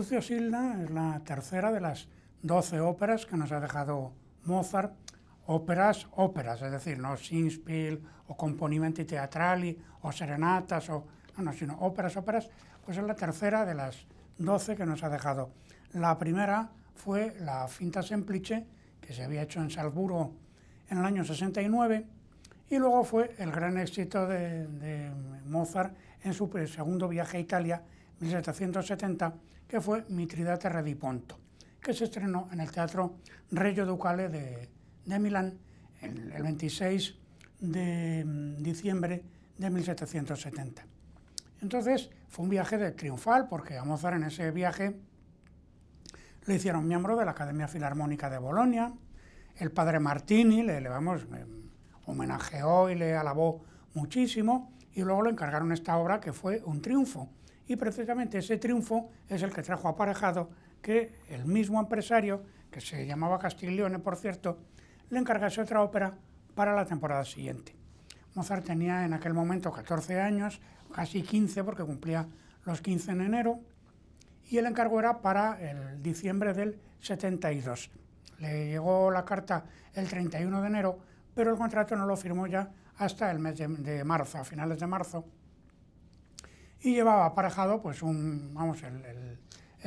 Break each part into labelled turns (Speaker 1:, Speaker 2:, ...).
Speaker 1: Lucio Silda es la tercera de las doce óperas que nos ha dejado Mozart, óperas, óperas, es decir, no singspiel o componimenti teatrali o serenatas sino óperas, óperas, pues es la tercera de las doce que nos ha dejado. La primera fue la Finta Semplice, que se había hecho en Salzburgo en el año 69, y luego fue el gran éxito de Mozart en su segundo viaje a Italia, 1770, que fue Mitridate Ponto que se estrenó en el Teatro Reggio Ducale de, Milán el, 26 de mm, diciembre de 1770. Entonces fue un viaje de triunfal porque a Mozart en ese viaje le hicieron miembro de la Academia Filarmónica de Bolonia, el padre Martini le, em, homenajeó y le alabó muchísimo y luego le encargaron esta obra que fue un triunfo y precisamente ese triunfo es el que trajo aparejado que el mismo empresario, que se llamaba Castiglione, por cierto, le encargase otra ópera para la temporada siguiente. Mozart tenía en aquel momento 14 años, casi 15 porque cumplía los 15 en enero, y el encargo era para el diciembre del 72. Le llegó la carta el 31 de enero, pero el contrato no lo firmó ya hasta el mes de, de marzo, a finales de marzo, y llevaba aparejado, pues un, vamos, el,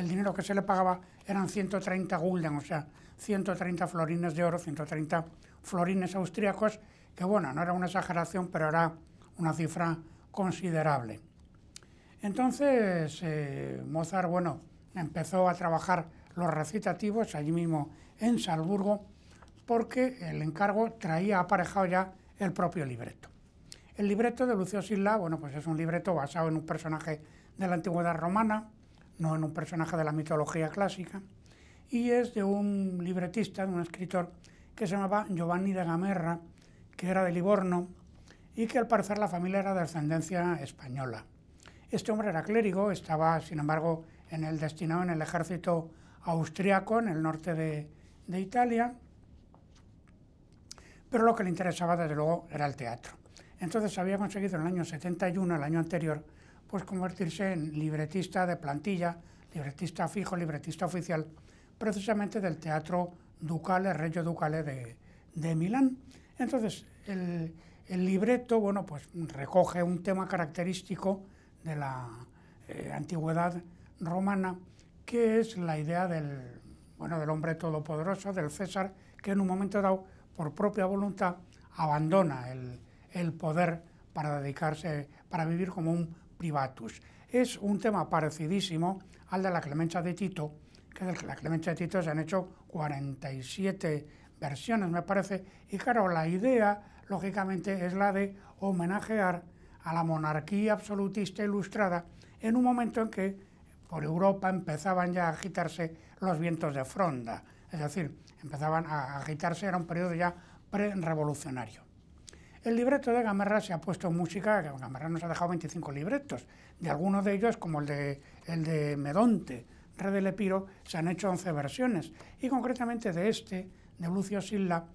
Speaker 1: dinero que se le pagaba eran 130 gulden, o sea, 130 florines de oro, 130 florines austríacos, que bueno, no era una exageración, pero era una cifra considerable. Entonces, eh, Mozart, bueno, empezó a trabajar los recitativos allí mismo en Salzburgo, porque el encargo traía aparejado ya el propio libreto. El libreto de Lucio Silla, bueno, pues es un libreto basado en un personaje de la antigüedad romana, no en un personaje de la mitología clásica, y es de un libretista, de un escritor que se llamaba Giovanni de Gamerra, que era de Livorno y que al parecer la familia era de ascendencia española. Este hombre era clérigo, estaba sin embargo en el destinado en el ejército austriaco en el norte de Italia, pero lo que le interesaba desde luego era el teatro. Entonces había conseguido en el año 71, el año anterior, pues convertirse en libretista de plantilla, libretista fijo, libretista oficial, precisamente del Teatro Ducale, Reggio Ducale de, de Milán. Entonces, el, libreto, bueno, pues recoge un tema característico de la eh, antigüedad romana, que es la idea del, bueno, del hombre todopoderoso, del César, que en un momento dado, por propia voluntad, abandona el, el poder para dedicarse, para vivir como un privatus. Es un tema parecidísimo al de la clemencia de Tito, que de la clemencia de Tito se han hecho 47 versiones, me parece, y claro, la idea, lógicamente, es la de homenajear a la monarquía absolutista ilustrada en un momento en que por Europa empezaban ya a agitarse los vientos de fronda, es decir, empezaban a agitarse, era un periodo ya pre-revolucionario. El libreto de Gamerra se ha puesto en música, Gamerra nos ha dejado 25 libretos, de algunos de ellos, como el de, el de Medonte, rey del Epiro, se han hecho 11 versiones, y concretamente de este, de Lucio Silla,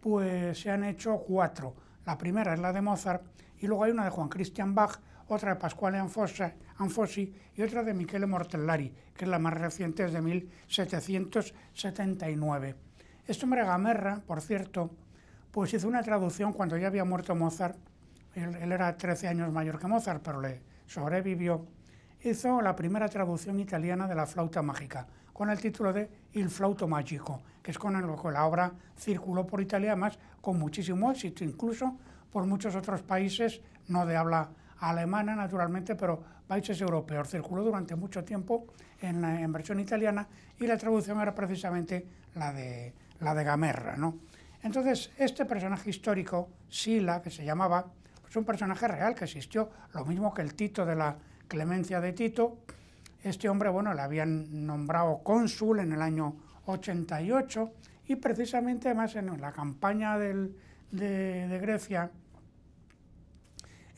Speaker 1: pues se han hecho cuatro. La primera es la de Mozart, y luego hay una de Juan Christian Bach, otra de Pasquale Anfossi y otra de Michele Mortellari, que es la más reciente, es de 1779. Este hombre Gamerra, por cierto, pues hizo una traducción cuando ya había muerto Mozart, él, era 13 años mayor que Mozart, pero le sobrevivió, hizo la primera traducción italiana de la flauta mágica, con el título de Il flauto magico, que es con el que la obra circuló por Italia, más con muchísimo éxito, incluso por muchos otros países, no de habla alemana naturalmente, pero países europeos. Circuló durante mucho tiempo en, en versión italiana y la traducción era precisamente la de, la de Gamerra. ¿no? Entonces, este personaje histórico, Sila, que se llamaba, es pues un personaje real que existió, lo mismo que el Tito de la Clemencia de Tito. Este hombre, bueno, le habían nombrado cónsul en el año 88 y precisamente además en la campaña de, Grecia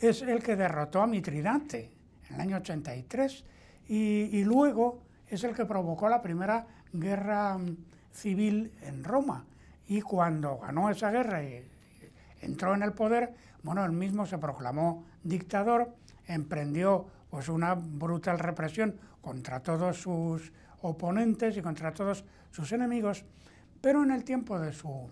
Speaker 1: es el que derrotó a Mitridate en el año 83 y, y luego es el que provocó la primera guerra mm, civil en Roma y cuando ganó esa guerra y entró en el poder, bueno, él mismo se proclamó dictador, emprendió pues una brutal represión contra todos sus oponentes y contra todos sus enemigos, pero en el tiempo de su,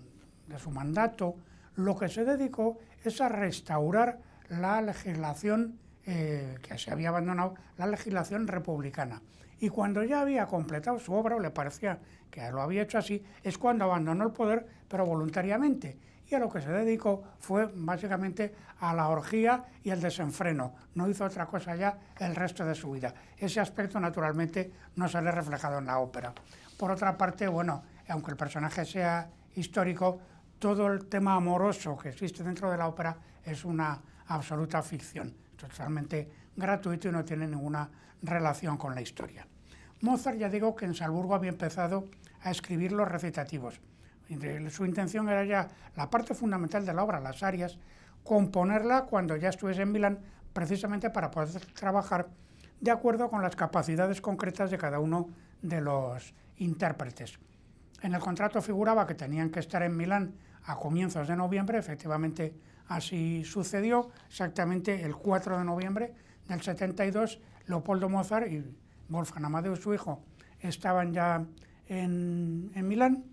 Speaker 1: mandato lo que se dedicó es a restaurar la legislación eh, que se había abandonado, la legislación republicana y cuando ya había completado su obra o le parecía que lo había hecho así, es cuando abandonó el poder, pero voluntariamente. Y a lo que se dedicó fue básicamente a la orgía y el desenfreno. No hizo otra cosa ya el resto de su vida. Ese aspecto, naturalmente, no sale reflejado en la ópera. Por otra parte, bueno, aunque el personaje sea histórico, todo el tema amoroso que existe dentro de la ópera es una absoluta ficción. Totalmente gratuito y no tiene ninguna relación con la historia. Mozart ya digo que en Salburgo había empezado a escribir los recitativos. Su intención era ya la parte fundamental de la obra, las arias, componerla cuando ya estuviese en Milán, precisamente para poder trabajar de acuerdo con las capacidades concretas de cada uno de los intérpretes. En el contrato figuraba que tenían que estar en Milán a comienzos de noviembre, efectivamente así sucedió, exactamente el 4 de noviembre del 72 Leopoldo Mozart y Wolfgang Amadeus, su hijo, estaban ya en, Milán.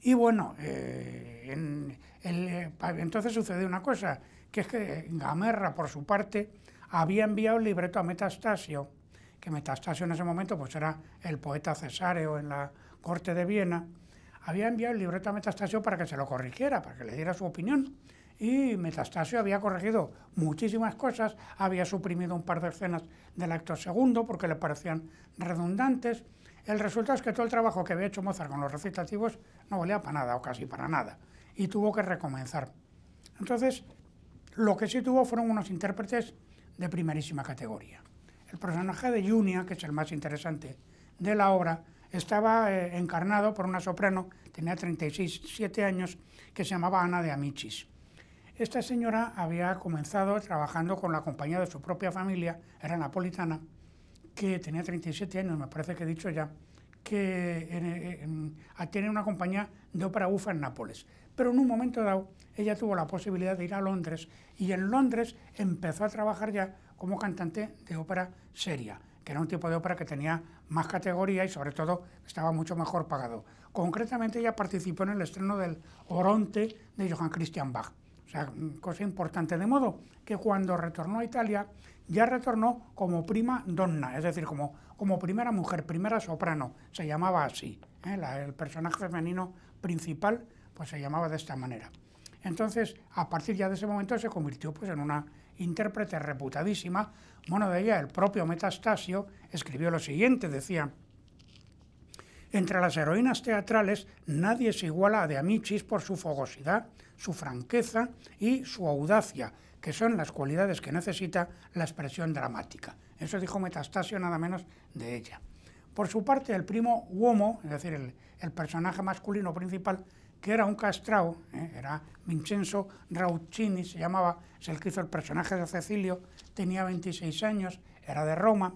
Speaker 1: Y bueno, eh, eh, entonces sucedió una cosa, que es que Gamerra, por su parte, había enviado el libreto a Metastasio, que Metastasio en ese momento pues era el poeta cesáreo en la corte de Viena, había enviado el libreto a Metastasio para que se lo corrigiera, para que le diera su opinión. Y Metastasio había corregido muchísimas cosas, había suprimido un par de escenas del acto segundo porque le parecían redundantes. El resultado es que todo el trabajo que había hecho Mozart con los recitativos no valía para nada o casi para nada y tuvo que recomenzar. Entonces, lo que sí tuvo fueron unos intérpretes de primerísima categoría. El personaje de Junia, que es el más interesante de la obra, estaba eh, encarnado por una soprano, tenía 36, 7 años, que se llamaba Ana de Amichis. Esta señora había comenzado trabajando con la compañía de su propia familia, era napolitana, que tenía 37 años, me parece que he dicho ya, que tiene una compañía de ópera bufa en Nápoles. Pero en un momento dado ella tuvo la posibilidad de ir a Londres y en Londres empezó a trabajar ya como cantante de ópera seria, que era un tipo de ópera que tenía más categoría y sobre todo estaba mucho mejor pagado. Concretamente ella participó en el estreno del Oronte de Johann Christian Bach o sea, mm, cosa importante. De modo que cuando retornó a Italia, ya retornó como prima donna, es decir, como, primera mujer, primera soprano. Se llamaba así. ¿eh? el personaje femenino principal pues se llamaba de esta manera. Entonces, a partir ya de ese momento se convirtió pues, en una intérprete reputadísima. Bueno, de ella, el propio Metastasio escribió lo siguiente, decía, entre las heroínas teatrales nadie se iguala a de amicis por su fogosidad, su franqueza y su audacia, que son las cualidades que necesita la expresión dramática. Eso dijo Metastasio nada menos de ella. Por su parte, el primo Uomo, es decir, el, personaje masculino principal, que era un castrao, ¿eh? era Vincenzo Rauccini, se llamaba, se el que hizo el personaje de Cecilio, tenía 26 años, era de Roma.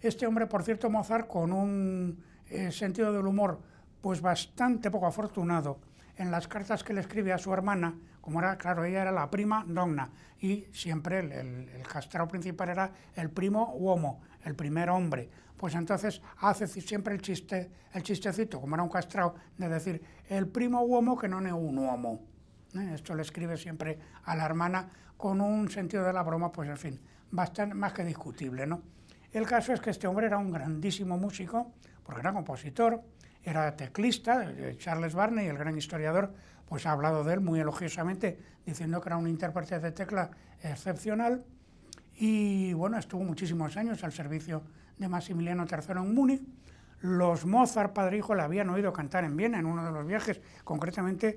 Speaker 1: Este hombre, por cierto, Mozart, con un eh, sentido del humor pues bastante poco afortunado, en las cartas que le escribe a su hermana, como era, claro, ella era la prima donna, y siempre el, castrado principal era el primo uomo, el primer hombre. Pues entonces hace siempre el, chiste, el chistecito, como era un castrado, de decir, el primo uomo que no es un uomo. ¿eh? Esto le escribe siempre a la hermana con un sentido de la broma, pues en fin, bastante más que discutible, ¿no? El caso es que este hombre era un grandísimo músico, porque era compositor, era teclista, eh, Charles Barney, el gran historiador, pues ha hablado de él muy elogiosamente, diciendo que era un intérprete de tecla excepcional. Y bueno, estuvo muchísimos años al servicio de Maximiliano III en Múnich. Los Mozart, padre hijo, le habían oído cantar en Viena en uno de los viajes, concretamente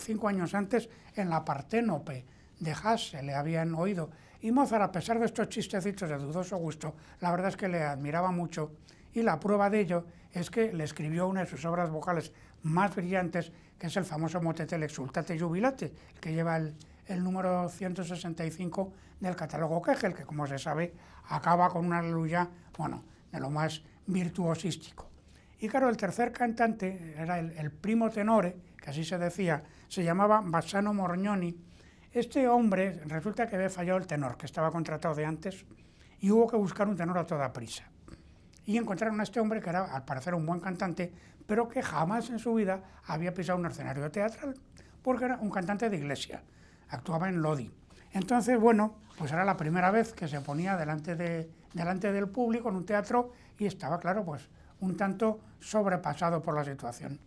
Speaker 1: cinco años antes en la Parténope de se le habían oído. Y Mozart, a pesar de estos chistecitos de dudoso gusto, la verdad es que le admiraba mucho y la prueba de ello es que le escribió una de sus obras vocales más brillantes, que es el famoso motete, Exultate Jubilate, que lleva el, número 165 del catálogo Kegel, que como se sabe acaba con una aleluya, bueno, de lo más virtuosístico. Y claro, el tercer cantante era el, el primo tenore, que así se decía, se llamaba Bassano Morgnoni. Este hombre resulta que había fallado el tenor, que estaba contratado de antes, y hubo que buscar un tenor a toda prisa y encontraron a este hombre que era, al parecer, un buen cantante, pero que jamás en su vida había pisado un escenario teatral, porque era un cantante de iglesia, actuaba en Lodi. Entonces, bueno, pues era la primera vez que se ponía delante, delante del público en un teatro y estaba, claro, pues un tanto sobrepasado por la situación.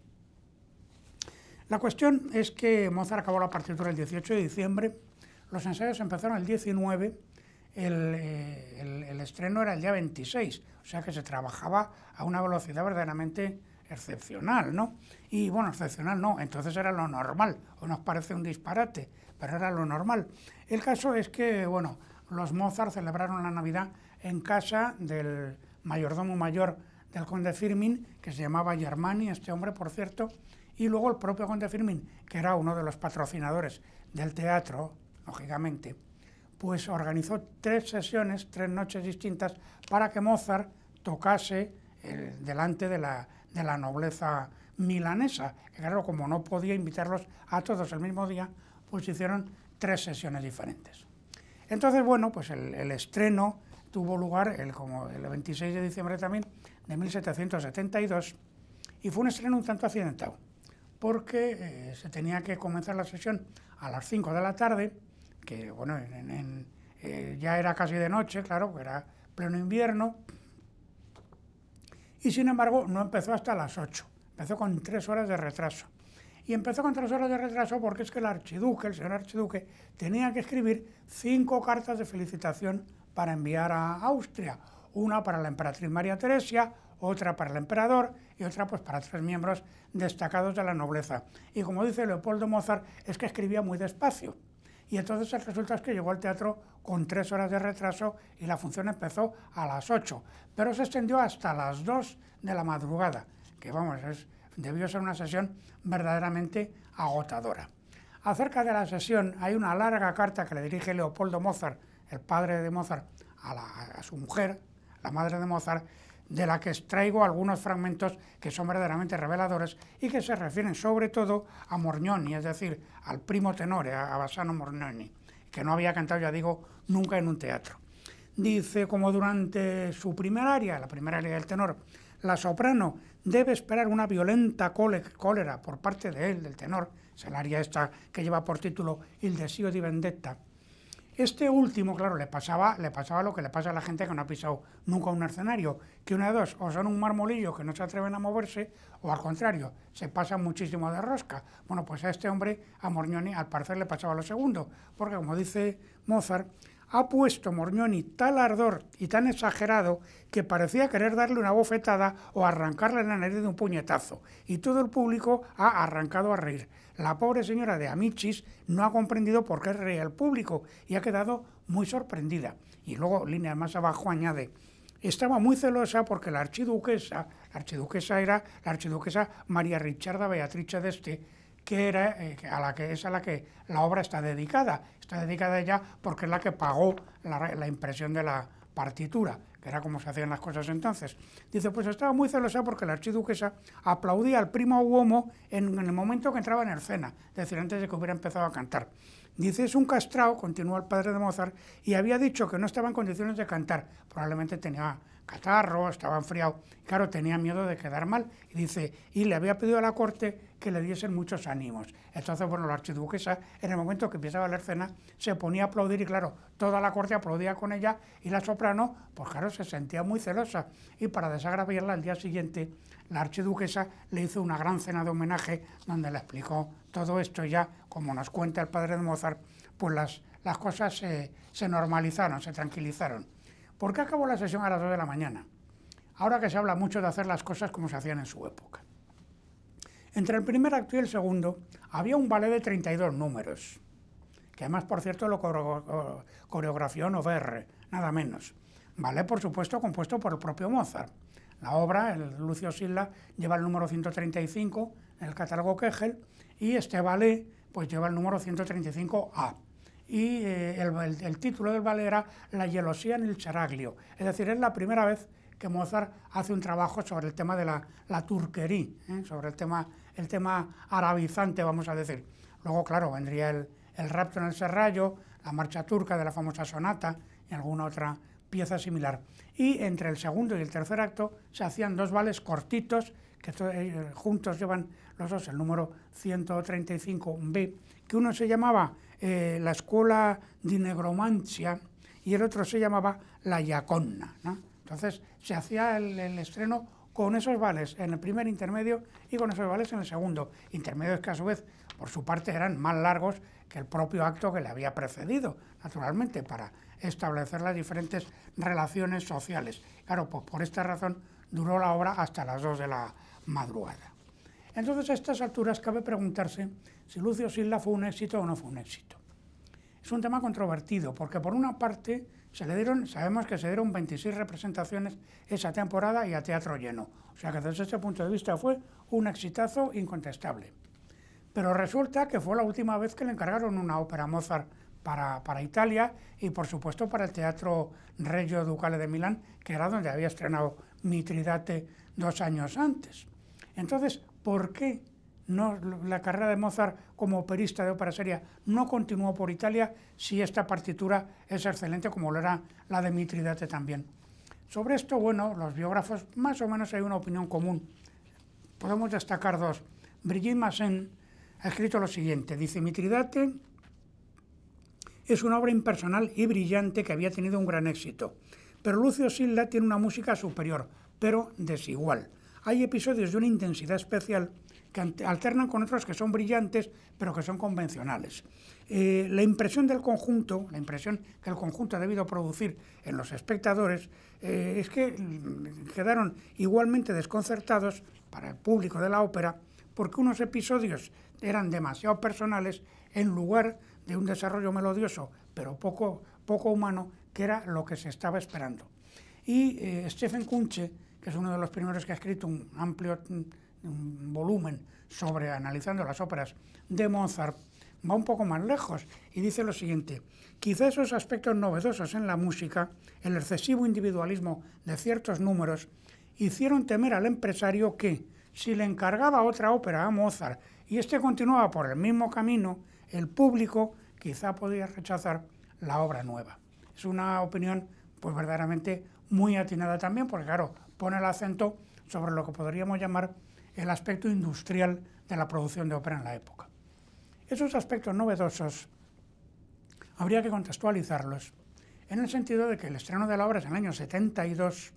Speaker 1: La cuestión es que Mozart acabó la partitura el 18 de diciembre, los ensayos empezaron el 19 eh, el, estreno era el día 26, o sea que se trabajaba a una velocidad verdaderamente excepcional, ¿no? Y bueno, excepcional no, entonces era lo normal, o nos parece un disparate, pero era lo normal. El caso es que, bueno, los Mozart celebraron la Navidad en casa del mayordomo mayor del conde Firmin, que se llamaba Germani, este hombre, por cierto, y luego el propio conde Firmin, que era uno de los patrocinadores del teatro, lógicamente pues organizó tres sesiones, tres noches distintas, para que Mozart tocase delante de la, nobleza milanesa. Claro, como no podía invitarlos a todos el mismo día, pues hicieron tres sesiones diferentes. Entonces, bueno, pues el, estreno tuvo lugar el, como el 26 de diciembre también de 1772 y fue un estreno un tanto accidentado, porque eh, se tenía que comenzar la sesión a las 5 de la tarde que bueno, eh, ya era casi de noche, claro, que pues era pleno invierno, y sin embargo no empezó hasta las 8, empezó con tres horas de retraso. Y empezó con tres horas de retraso porque es que el archiduque, el señor archiduque, tenía que escribir cinco cartas de felicitación para enviar a Austria, una para la emperatriz María Teresia, otra para el emperador y otra pues para tres miembros destacados de la nobleza. Y como dice Leopoldo Mozart, es que escribía muy despacio y entonces el resultado es que llegó al teatro con tres horas de retraso y la función empezó a las ocho. pero se extendió hasta las 2 de la madrugada, que vamos, debió ser una sesión verdaderamente agotadora. Acerca de la sesión hay una larga carta que le dirige Leopoldo Mozart, el padre de Mozart, a su mujer, la madre de Mozart, de la que extraigo algunos fragmentos que son verdaderamente reveladores y que se refieren sobre todo a Morgnoni, es decir, al primo tenor, eh, a, Bassano Morgnoni, que no había cantado, ya digo, nunca en un teatro. Dice como durante su primera área, la primera área del tenor, la soprano debe esperar una violenta cólera por parte de él, del tenor, es el área esta que lleva por título Il deseo di vendetta, este último, claro, le pasaba, le pasaba lo que le pasa a la gente que no ha pisado nunca un escenario, que una de dos, o son un marmolillo que no se atreven a moverse, o al contrario, se pasan muchísimo de rosca. Bueno, pues a este hombre, a Morgnoni, al parecer le pasaba lo segundo, porque como dice Mozart, ha puesto Morgnoni tal ardor y tan exagerado que parecía querer darle una bofetada o arrancarle la nariz de un puñetazo, y todo el público ha arrancado a reír. La pobre señora de Amichis no ha comprendido por qué reía el público y ha quedado muy sorprendida. Y luego, línea más abajo, añade, estaba muy celosa porque la archiduquesa, la archiduquesa era la archiduquesa María Richarda Beatriz de Este, que era eh, a la que es a la que la obra está dedicada. Está dedicada ella porque es la que pagó la, impresión de la partitura, que era como se hacían las cosas entonces. Dice, pues estaba muy celosa porque la archiduquesa aplaudía al primo Uomo en, el momento que entraba en escena, es decir, antes de que hubiera empezado a cantar. Dice, es un castrado, continúa el padre de Mozart, y había dicho que no estaba en condiciones de cantar. Probablemente tenía catarro, estaba enfriado. Claro, tenía miedo de quedar mal. Y dice, y le había pedido a la corte que le diesen muchos ánimos. Entonces, bueno, la archiduquesa, en el momento que empezaba la escena, se ponía a aplaudir y claro, toda la corte aplaudía con ella y la soprano, pues claro, se sentía muy celosa. Y para desagraviarla, al día siguiente, la archiduquesa le hizo una gran cena de homenaje donde le explicó todo esto ya, como nos cuenta el padre de Mozart, pues las, las cosas se, se, normalizaron, se tranquilizaron. ¿Por qué acabó la sesión a las 2 de la mañana? Ahora que se habla mucho de hacer las cosas como se hacían en su época. Entre el primer acto y el segundo había un ballet de 32 números, que además, por cierto, lo coreografió Noverre, nada menos. Ballet, por supuesto, compuesto por el propio Mozart. La obra, el Lucio Silla, lleva el número 135 en el catálogo Kegel, y este ballet pues lleva el número 135A. Y eh, el, título del ballet era La gelosía en el Charaglio, es decir, es la primera vez que Mozart hace un trabajo sobre el tema de la, turquería, ¿eh? sobre el tema, el tema arabizante, vamos a decir. Luego, claro, vendría el, el rapto en el serrallo, la marcha turca de la famosa sonata y alguna otra pieza similar. Y entre el segundo y el tercer acto se hacían dos vales cortitos que eh, juntos llevan los dos el número 135B, que uno se llamaba eh, la Escuela de Negromancia y el otro se llamaba la Yaconna. Entonces se hacía el, el estreno con esos vales en el primer intermedio y con esos vales en el segundo. Intermedios que a su vez, por su parte, eran más largos que el propio acto que le había precedido, naturalmente, para establecer las diferentes relaciones sociales. Claro, pues por esta razón duró la obra hasta las 2 de la
Speaker 2: madrugada.
Speaker 1: Entonces, a estas alturas cabe preguntarse si Lucio Silla fue un éxito o no fue un éxito. Es un tema controvertido, porque por una parte se le dieron, sabemos que se dieron 26 representaciones esa temporada y a teatro lleno. O sea que desde ese punto de vista fue un exitazo incontestable. Pero resulta que fue la última vez que le encargaron una ópera Mozart para, para Italia y por supuesto para el Teatro Reggio Ducale de Milán, que era donde había estrenado Mitridate dos años antes. Entonces, ¿por qué la carrera de Mozart como operista de ópera seria no continuó por Italia si esta partitura es excelente como lo era la de Mitridate también? Sobre esto, bueno, los biógrafos más o menos hay una opinión común. Podemos destacar dos. Brigitte Massen ha escrito lo siguiente, dice Mitridate es una obra impersonal y brillante que había tenido un gran éxito. Pero Lucio Silda tiene una música superior, pero desigual. Hay episodios de una intensidad especial que alternan con otros que son brillantes, pero que son convencionales. Eh, la impresión del conjunto, la impresión que el conjunto ha debido producir en los espectadores, eh, es que mm, quedaron igualmente desconcertados para el público de la ópera, porque unos episodios eran demasiado personales en lugar de un desarrollo melodioso, pero poco, poco humano, que era lo que se estaba esperando. Y eh, Stephen Kunche, que es uno de los primeros que ha escrito un amplio volumen sobre analizando las óperas de Mozart, va un poco más lejos y dice lo siguiente, quizá esos aspectos novedosos en la música, el excesivo individualismo de ciertos números, hicieron temer al empresario que, si le encargaba otra ópera a Mozart y éste continuaba por el mismo camino, el público quizá podía rechazar la obra nueva es una opinión pues verdaderamente muy atinada también, porque claro, pone el acento sobre lo que podríamos llamar el aspecto industrial de la producción de ópera en la época. Esos aspectos novedosos habría que contextualizarlos en el sentido de que el estreno de la obra es en el año 72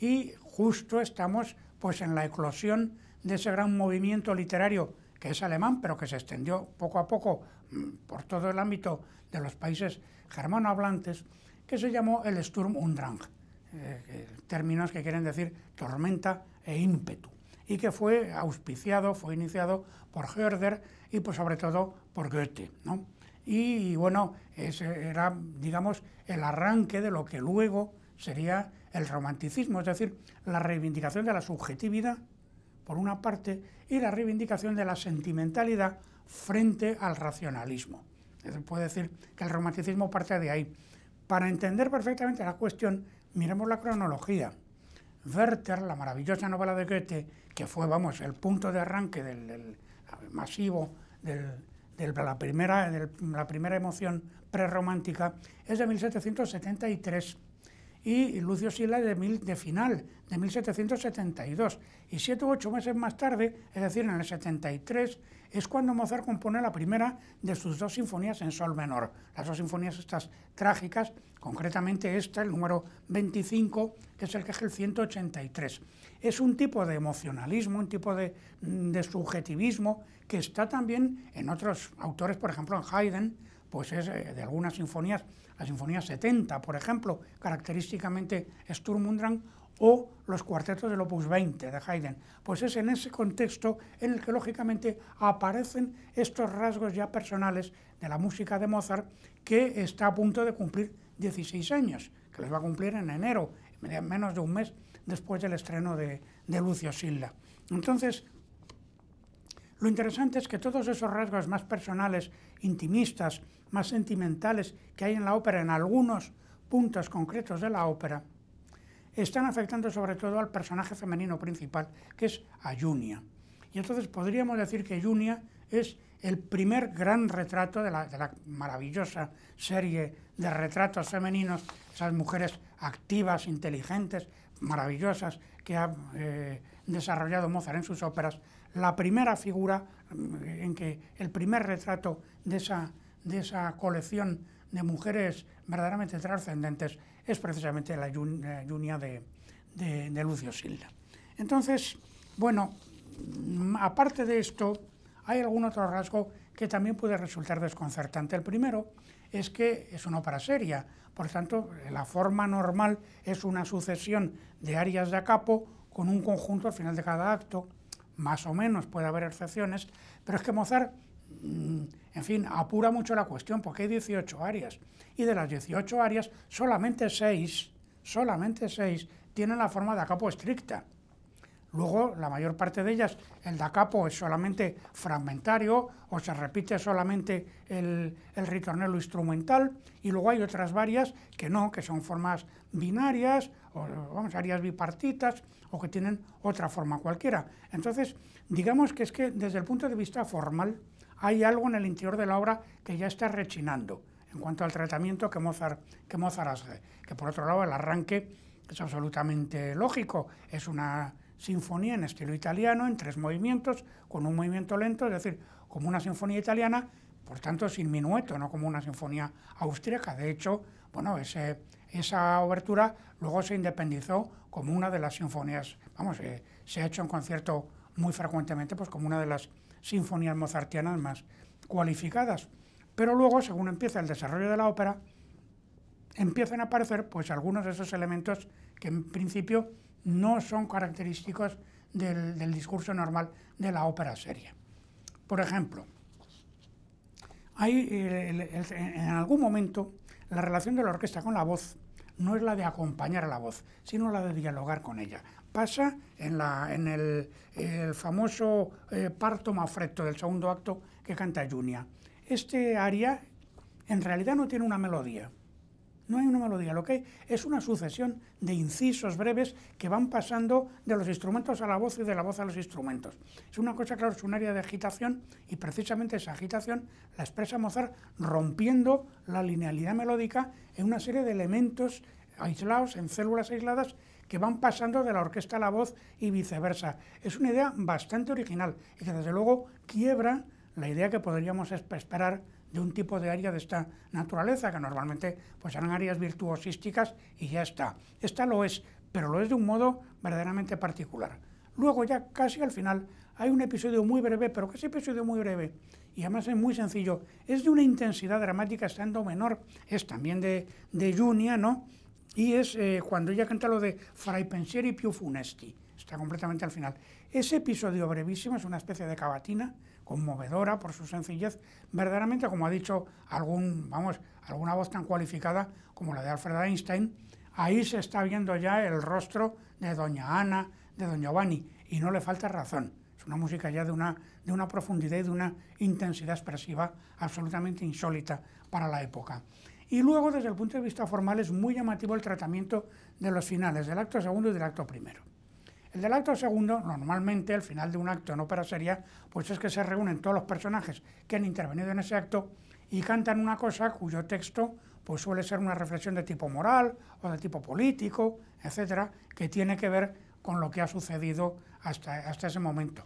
Speaker 1: y justo estamos pues en la eclosión de ese gran movimiento literario que es alemán, pero que se extendió poco a poco mm, por todo el ámbito de los países germanohablantes, que se llamó el Sturm und Drang, eh, términos que quieren decir tormenta e ímpetu, y que fue auspiciado, fue iniciado por Herder y pues sobre todo por Goethe. Y, bueno, ese era, digamos, el arranque de lo que luego sería el romanticismo, es decir, la reivindicación de la subjetividad, por una parte, y la reivindicación de la sentimentalidad frente al racionalismo. Se puede decir que el romanticismo parte de ahí. Para entender perfectamente la cuestión, miremos la cronología. Werther, la maravillosa novela de Goethe, que fue, vamos, el punto de arranque del, masivo de la, primera, la primera emoción prerromántica, es de 1773 y Lucio Sila de, final, de 1772. Y siete u ocho meses más tarde, es decir, en el 73, es cuando Mozart compone la primera de sus dos sinfonías en sol menor. Las dos sinfonías estas trágicas, concretamente esta, el número 25, que es el que es el 183. Es un tipo de emocionalismo, un tipo de, mm, de subjetivismo que está también en otros autores, por ejemplo en Haydn, pues es eh, de algunas sinfonías, la Sinfonía 70, por ejemplo, característicamente Sturm und Drang, o los cuartetos del Opus 20 de Haydn. Pues es en ese contexto en el que lógicamente aparecen estos rasgos ya personales de la música de Mozart que está a punto de cumplir 16 años, que los va a cumplir en enero, menos de un mes después del estreno de, Lucio Silla. Entonces, lo interesante es que todos esos rasgos más personales, intimistas, más sentimentales que hay en la ópera, en algunos puntos concretos de la ópera, están afectando sobre todo al personaje femenino principal, que es a Junia. Y entonces podríamos decir que Junia es el primer gran retrato de la, maravillosa serie de retratos femeninos, esas mujeres activas, inteligentes, maravillosas que ha eh, desarrollado Mozart en sus óperas, la primera figura, mm, en que el primer retrato de esa, de esa colección de mujeres verdaderamente trascendentes es precisamente la Junia de, Lucio Silda. Entonces, bueno, mm, aparte de esto, hay algún otro rasgo que también puede resultar desconcertante. El primero es que es una para seria, por tanto, la forma normal es una sucesión de áreas de capo con un conjunto al final de cada acto, más o menos, puede haber excepciones, pero es que Mozart, mm, en fin, apura mucho la cuestión porque hay 18 áreas y de las 18 áreas solamente 6, solamente 6 tienen la forma de acapo estricta. Luego, la mayor parte de ellas, el da capo es solamente fragmentario o se repite solamente el, el, ritornello instrumental y luego hay otras varias que no, que son formas binarias o vamos, áreas bipartitas o que tienen otra forma cualquiera. Entonces, digamos que es que desde el punto de vista formal hay algo en el interior de la obra que ya está rechinando en cuanto al tratamiento que Mozart, que Mozart hace, que por otro lado el arranque es absolutamente lógico, es una sinfonía en estilo italiano, en tres movimientos, con un movimiento lento, es decir, como una sinfonía italiana, por tanto sin minueto, no como una sinfonía austríaca. De hecho, bueno, ese, esa obertura luego se independizó como una de las sinfonías, vamos, eh, se ha hecho en concierto muy frecuentemente, pues como una de las sinfonías mozartianas más cualificadas. Pero luego, según empieza el desarrollo de la ópera, empiezan a aparecer pues algunos de esos elementos que en principio no son característicos del, discurso normal de la ópera seria. Por ejemplo, hay, en algún momento la relación de la orquesta con la voz no es la de acompañar a la voz, sino la de dialogar con ella. Pasa en, el, famoso eh, parto mafreto del segundo acto que canta Junia. Este aria en realidad no tiene una melodía, no hay una melodía, lo que hay es una sucesión de incisos breves que van pasando de los instrumentos a la voz y de la voz a los instrumentos. Es una cosa, claro, es un área de agitación y precisamente esa agitación la expresa Mozart rompiendo la linealidad melódica en una serie de elementos aislados, en células aisladas, que van pasando de la orquesta a la voz y viceversa. Es una idea bastante original y que desde luego quiebra la idea que podríamos esperar de un tipo de área de esta naturaleza, que normalmente pues eran áreas virtuosísticas y ya está. Esta lo es, pero lo es de un modo verdaderamente particular. Luego ya casi al final hay un episodio muy breve, pero que ese episodio muy breve, y además es muy sencillo, es de una intensidad dramática estando menor, es también de, de Junia, ¿no? Y es eh, cuando ella canta lo de Fray Pensieri più funesti, está completamente al final. Ese episodio brevísimo es una especie de cavatina, conmovedora por su sencillez, verdaderamente como ha dicho algún, vamos, alguna voz tan cualificada como la de Alfred Einstein, ahí se está viendo ya el rostro de doña Ana, de doña Giovanni, y no le falta razón. Es una música ya de una, de una profundidad y de una intensidad expresiva absolutamente insólita para la época. Y luego, desde el punto de vista formal, es muy llamativo el tratamiento de los finales, del acto segundo y del acto primero. El del acto segundo, normalmente al final de un acto en ópera seria, pues es que se reúnen todos los personajes que han intervenido en ese acto y cantan una cosa cuyo texto pues suele ser una reflexión de tipo moral o de tipo político, etcétera, que tiene que ver con lo que ha sucedido hasta, hasta ese momento.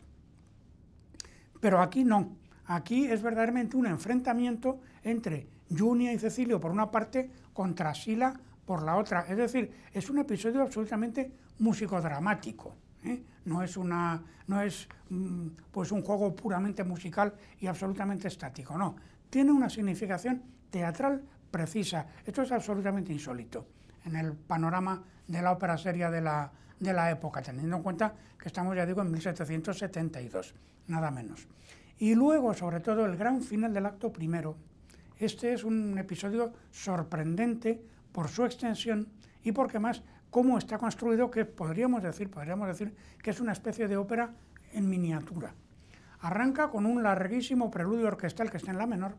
Speaker 1: Pero aquí no. Aquí es verdaderamente un enfrentamiento entre Junia y Cecilio por una parte contra Sila por la otra. Es decir, es un episodio absolutamente músico dramático. ¿eh? No es, una, no es mm, pues un juego puramente musical y absolutamente estático, no. Tiene una significación teatral precisa. Esto es absolutamente insólito en el panorama de la ópera seria de la, de la época, teniendo en cuenta que estamos, ya digo, en 1772, nada menos. Y luego, sobre todo, el gran final del acto primero. Este es un episodio sorprendente por su extensión y porque más cómo está construido, que podríamos decir, podríamos decir que es una especie de ópera en miniatura. Arranca con un larguísimo preludio orquestal que está en la menor.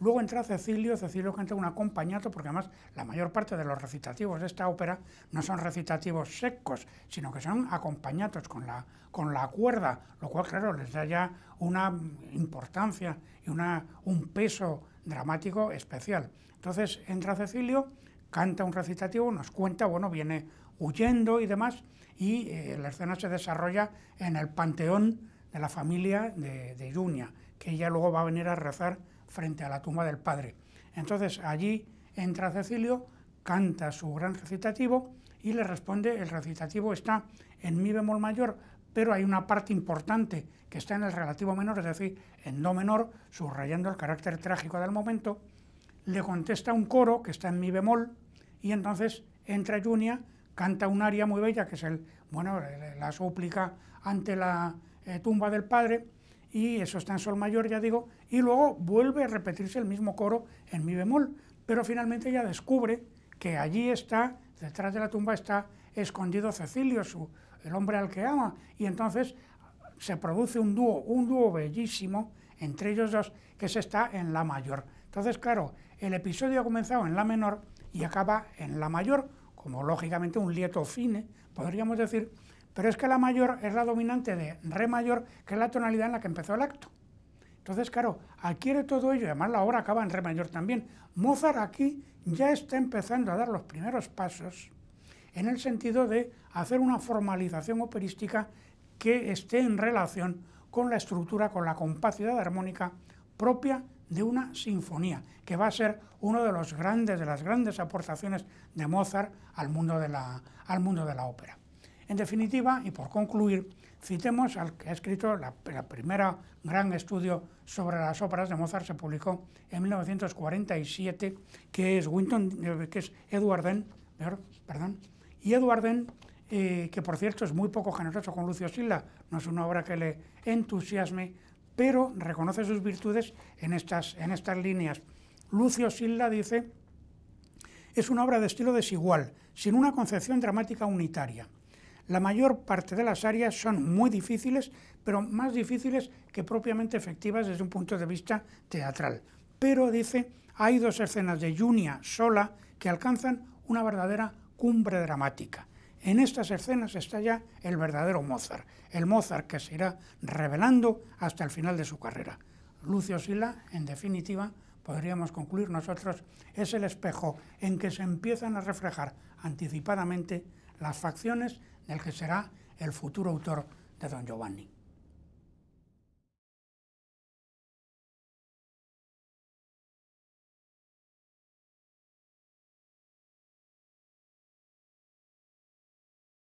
Speaker 1: Luego entra Cecilio, Cecilio canta un acompañato, porque además la mayor parte de los recitativos de esta ópera no son recitativos secos, sino que son acompañatos con la, con la cuerda, lo cual, claro, les da ya una importancia y una, un peso dramático especial. Entonces entra Cecilio, canta un recitativo, nos cuenta, bueno, viene huyendo y demás, y eh, la escena se desarrolla en el panteón de la familia de, de que ella luego va a venir a rezar frente a la tumba del padre. Entonces allí entra Cecilio, canta su gran recitativo y le responde, el recitativo está en mi bemol mayor, pero hay una parte importante que está en el relativo menor, es decir, en do menor, subrayando el carácter trágico del momento, le contesta un coro que está en mi bemol, y entonces entra Junia, canta un aria muy bella, que es el, bueno, la súplica ante la eh, tumba del Padre, y eso está en sol mayor, ya digo, y luego vuelve a repetirse el mismo coro en mi bemol, pero finalmente ella descubre que allí está, detrás de la tumba está escondido Cecilio, su, el hombre al que ama, y entonces se produce un dúo, un dúo bellísimo entre ellos dos, que se está en la mayor. Entonces, claro, el episodio ha comenzado en la menor, y acaba en la mayor, como lógicamente un lieto fine, podríamos decir, pero es que la mayor es la dominante de re mayor, que es la tonalidad en la que empezó el acto. Entonces, claro, adquiere todo ello, y además la obra acaba en re mayor también. Mozart aquí ya está empezando a dar los primeros pasos en el sentido de hacer una formalización operística que esté en relación con la estructura, con la compacidad armónica propia de una sinfonía, que va a ser una de de las grandes aportaciones de Mozart al mundo de la, al mundo de la ópera. En definitiva, y por concluir, citemos al que ha escrito la, la, primera gran estudio sobre las óperas de Mozart, se publicó en 1947, que es Winton, eh, que es Edward y Edward eh, que por cierto es muy poco generoso con Lucio Silla, no es una obra que le entusiasme, pero reconoce sus virtudes en estas, líneas. Lucio Silla dice, es una obra de estilo desigual, sin una concepción dramática unitaria. La mayor parte de las áreas son muy difíciles, pero más difíciles que propiamente efectivas desde un punto de vista teatral. Pero, dice, hay dos escenas de Junia sola que alcanzan una verdadera cumbre dramática. En estas escenas está ya el verdadero Mozart, el Mozart que se irá revelando hasta el final de su carrera. Lucio Sila, en definitiva, podríamos concluir nosotros, es el espejo en que se empiezan a reflejar anticipadamente las facciones del que será el futuro autor de Don Giovanni.